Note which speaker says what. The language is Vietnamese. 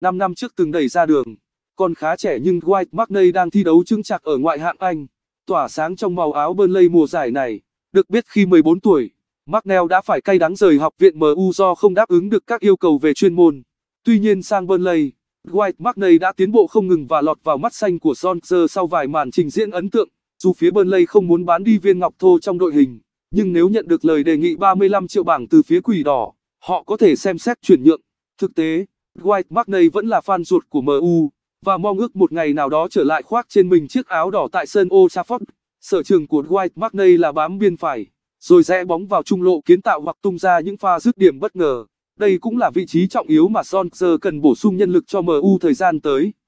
Speaker 1: 5 năm trước từng đẩy ra đường. Còn khá trẻ nhưng White McNay đang thi đấu chững chạc ở ngoại hạng Anh, tỏa sáng trong màu áo Burnley mùa giải này. Được biết khi 14 tuổi, McNeil đã phải cay đắng rời học viện MU do không đáp ứng được các yêu cầu về chuyên môn. Tuy nhiên sang Burnley, White McNay đã tiến bộ không ngừng và lọt vào mắt xanh của Solskjaer sau vài màn trình diễn ấn tượng. Dù phía Burnley không muốn bán đi viên ngọc thô trong đội hình, nhưng nếu nhận được lời đề nghị 35 triệu bảng từ phía quỷ đỏ, họ có thể xem xét chuyển nhượng. Thực tế, Dwight McNay vẫn là fan ruột của MU, và mong ước một ngày nào đó trở lại khoác trên mình chiếc áo đỏ tại sân Old Trafford. Sở trường của Dwight McNay là bám biên phải, rồi rẽ bóng vào trung lộ kiến tạo hoặc tung ra những pha dứt điểm bất ngờ. Đây cũng là vị trí trọng yếu mà Solskjaer cần bổ sung nhân lực cho MU thời gian tới.